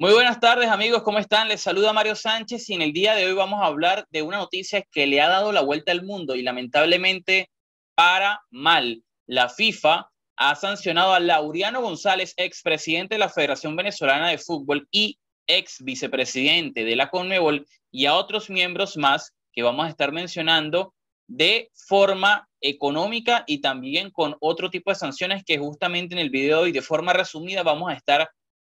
Muy buenas tardes amigos, ¿cómo están? Les saluda Mario Sánchez y en el día de hoy vamos a hablar de una noticia que le ha dado la vuelta al mundo y lamentablemente para mal. La FIFA ha sancionado a Laureano González, presidente de la Federación Venezolana de Fútbol y ex vicepresidente de la CONMEBOL y a otros miembros más que vamos a estar mencionando de forma económica y también con otro tipo de sanciones que justamente en el video y de forma resumida vamos a estar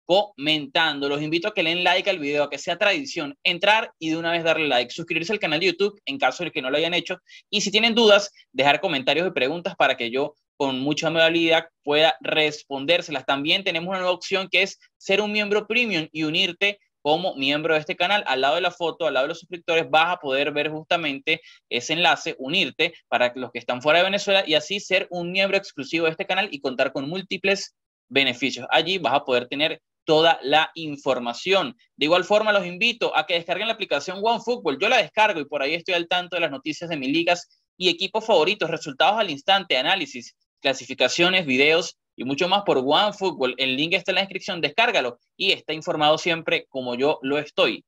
comentando. Los invito a que le den like al video, a que sea tradición entrar y de una vez darle like, suscribirse al canal de YouTube en caso de que no lo hayan hecho y si tienen dudas, dejar comentarios y preguntas para que yo con mucha amabilidad pueda respondérselas. También tenemos una nueva opción que es ser un miembro premium y unirte como miembro de este canal. Al lado de la foto, al lado de los suscriptores, vas a poder ver justamente ese enlace, unirte para los que están fuera de Venezuela y así ser un miembro exclusivo de este canal y contar con múltiples beneficios. Allí vas a poder tener toda la información. De igual forma, los invito a que descarguen la aplicación OneFootball. Yo la descargo y por ahí estoy al tanto de las noticias de mis ligas y equipos favoritos, resultados al instante, análisis, clasificaciones, videos y mucho más por OneFootball. El link está en la descripción, descárgalo y está informado siempre como yo lo estoy.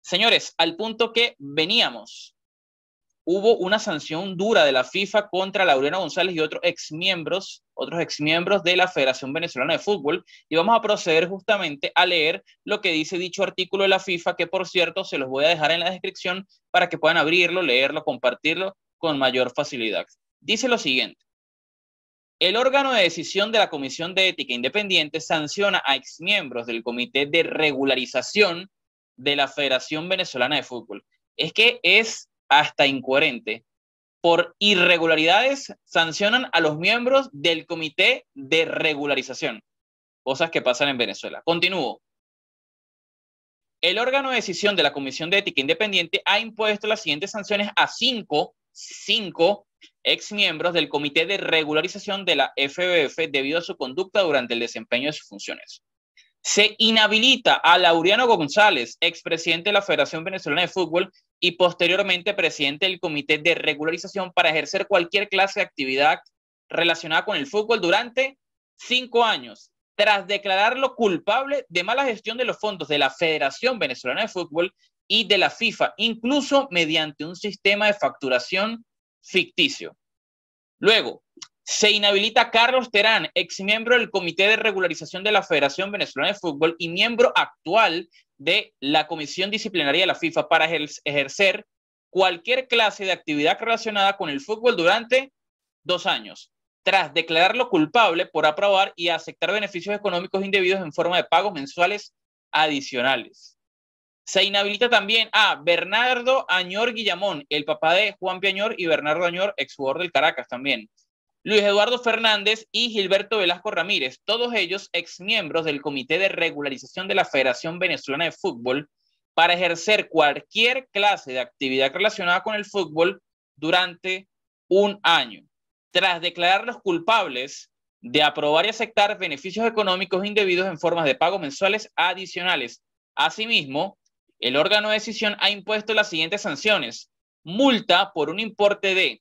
Señores, al punto que veníamos hubo una sanción dura de la FIFA contra Laureano González y otros exmiembros, otros exmiembros de la Federación Venezolana de Fútbol. Y vamos a proceder justamente a leer lo que dice dicho artículo de la FIFA, que por cierto se los voy a dejar en la descripción para que puedan abrirlo, leerlo, compartirlo con mayor facilidad. Dice lo siguiente. El órgano de decisión de la Comisión de Ética Independiente sanciona a exmiembros del Comité de Regularización de la Federación Venezolana de Fútbol. Es que es hasta incoherente, por irregularidades sancionan a los miembros del Comité de Regularización. Cosas que pasan en Venezuela. Continúo. El órgano de decisión de la Comisión de Ética Independiente ha impuesto las siguientes sanciones a cinco, cinco exmiembros del Comité de Regularización de la FBF debido a su conducta durante el desempeño de sus funciones. Se inhabilita a Laureano González, expresidente de la Federación Venezolana de Fútbol y posteriormente presidente del Comité de Regularización para ejercer cualquier clase de actividad relacionada con el fútbol durante cinco años, tras declararlo culpable de mala gestión de los fondos de la Federación Venezolana de Fútbol y de la FIFA, incluso mediante un sistema de facturación ficticio. Luego, se inhabilita a Carlos Terán, ex miembro del Comité de Regularización de la Federación Venezolana de Fútbol y miembro actual de la Comisión Disciplinaria de la FIFA, para ejercer cualquier clase de actividad relacionada con el fútbol durante dos años, tras declararlo culpable por aprobar y aceptar beneficios económicos indebidos en forma de pagos mensuales adicionales. Se inhabilita también a Bernardo Añor Guillamón, el papá de Juan Piañor y Bernardo Añor, ex jugador del Caracas también. Luis Eduardo Fernández y Gilberto Velasco Ramírez, todos ellos exmiembros del Comité de Regularización de la Federación Venezolana de Fútbol, para ejercer cualquier clase de actividad relacionada con el fútbol durante un año, tras declararlos culpables de aprobar y aceptar beneficios económicos indebidos en formas de pagos mensuales adicionales. Asimismo, el órgano de decisión ha impuesto las siguientes sanciones. Multa por un importe de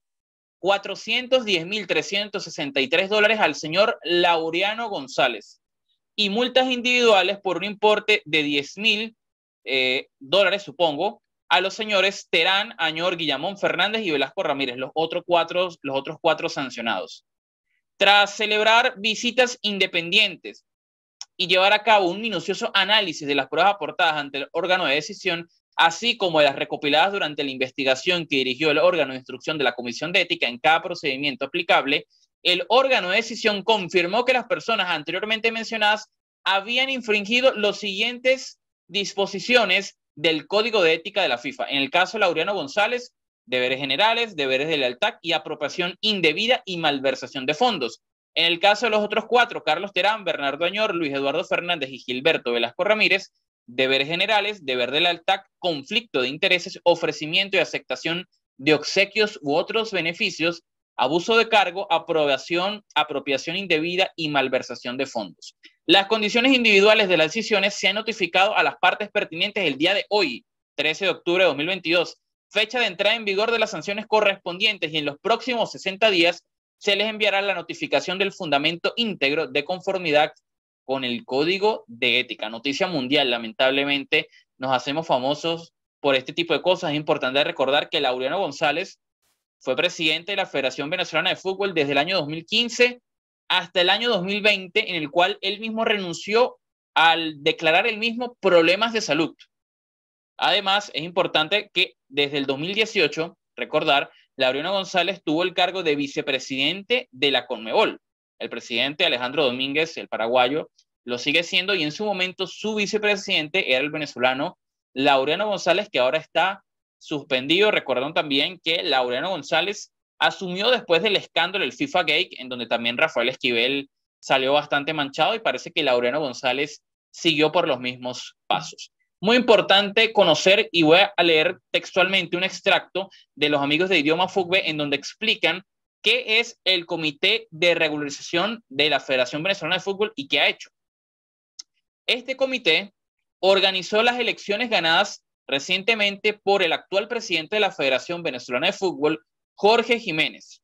410.363 dólares al señor Laureano González y multas individuales por un importe de 10.000 mil eh, dólares, supongo, a los señores Terán, Añor, Guillamón Fernández y Velasco Ramírez, los, otros cuatro, los otros cuatro sancionados. Tras celebrar visitas independientes y llevar a cabo un minucioso análisis de las pruebas aportadas ante el órgano de decisión, así como las recopiladas durante la investigación que dirigió el órgano de instrucción de la Comisión de Ética en cada procedimiento aplicable, el órgano de decisión confirmó que las personas anteriormente mencionadas habían infringido los siguientes disposiciones del Código de Ética de la FIFA. En el caso de Laureano González, deberes generales, deberes de lealtad y apropiación indebida y malversación de fondos. En el caso de los otros cuatro, Carlos Terán, Bernardo Añor, Luis Eduardo Fernández y Gilberto Velasco Ramírez, deberes generales, deber de lealtad, conflicto de intereses, ofrecimiento y aceptación de obsequios u otros beneficios, abuso de cargo, aprobación, apropiación indebida y malversación de fondos. Las condiciones individuales de las decisiones se han notificado a las partes pertinentes el día de hoy, 13 de octubre de 2022, fecha de entrada en vigor de las sanciones correspondientes y en los próximos 60 días se les enviará la notificación del fundamento íntegro de conformidad con el código de ética. Noticia mundial, lamentablemente nos hacemos famosos por este tipo de cosas. Es importante recordar que Laureano González fue presidente de la Federación Venezolana de Fútbol desde el año 2015 hasta el año 2020, en el cual él mismo renunció al declarar el mismo problemas de salud. Además, es importante que desde el 2018, recordar, Laureano González tuvo el cargo de vicepresidente de la CONMEBOL el presidente Alejandro Domínguez, el paraguayo, lo sigue siendo y en su momento su vicepresidente era el venezolano Laureano González, que ahora está suspendido. Recuerdan también que Laureano González asumió después del escándalo del FIFA Gate, en donde también Rafael Esquivel salió bastante manchado y parece que Laureano González siguió por los mismos pasos. Muy importante conocer y voy a leer textualmente un extracto de los amigos de Idioma Fugbe en donde explican ¿Qué es el Comité de Regularización de la Federación Venezolana de Fútbol y qué ha hecho? Este comité organizó las elecciones ganadas recientemente por el actual presidente de la Federación Venezolana de Fútbol, Jorge Jiménez.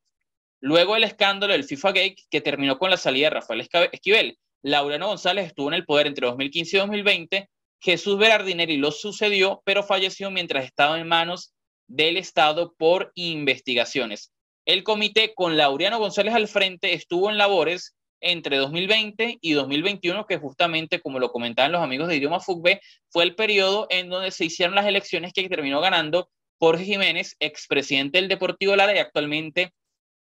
Luego del escándalo del FIFA Gate que terminó con la salida de Rafael Esquivel, Laureano González estuvo en el poder entre 2015 y 2020. Jesús Berardineri lo sucedió, pero falleció mientras estaba en manos del Estado por investigaciones. El comité, con Laureano González al frente, estuvo en labores entre 2020 y 2021, que justamente, como lo comentaban los amigos de Idioma Fugbe, fue el periodo en donde se hicieron las elecciones que terminó ganando Jorge Jiménez, expresidente del Deportivo Lara y actualmente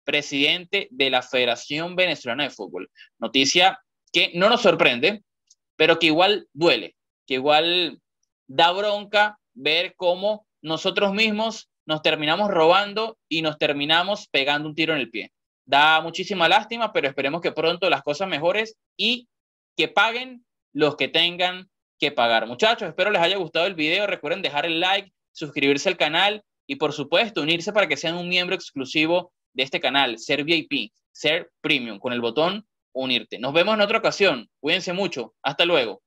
presidente de la Federación Venezolana de Fútbol. Noticia que no nos sorprende, pero que igual duele, que igual da bronca ver cómo nosotros mismos nos terminamos robando y nos terminamos pegando un tiro en el pie. Da muchísima lástima, pero esperemos que pronto las cosas mejores y que paguen los que tengan que pagar. Muchachos, espero les haya gustado el video. Recuerden dejar el like, suscribirse al canal y por supuesto unirse para que sean un miembro exclusivo de este canal, ser VIP, ser premium, con el botón unirte. Nos vemos en otra ocasión. Cuídense mucho. Hasta luego.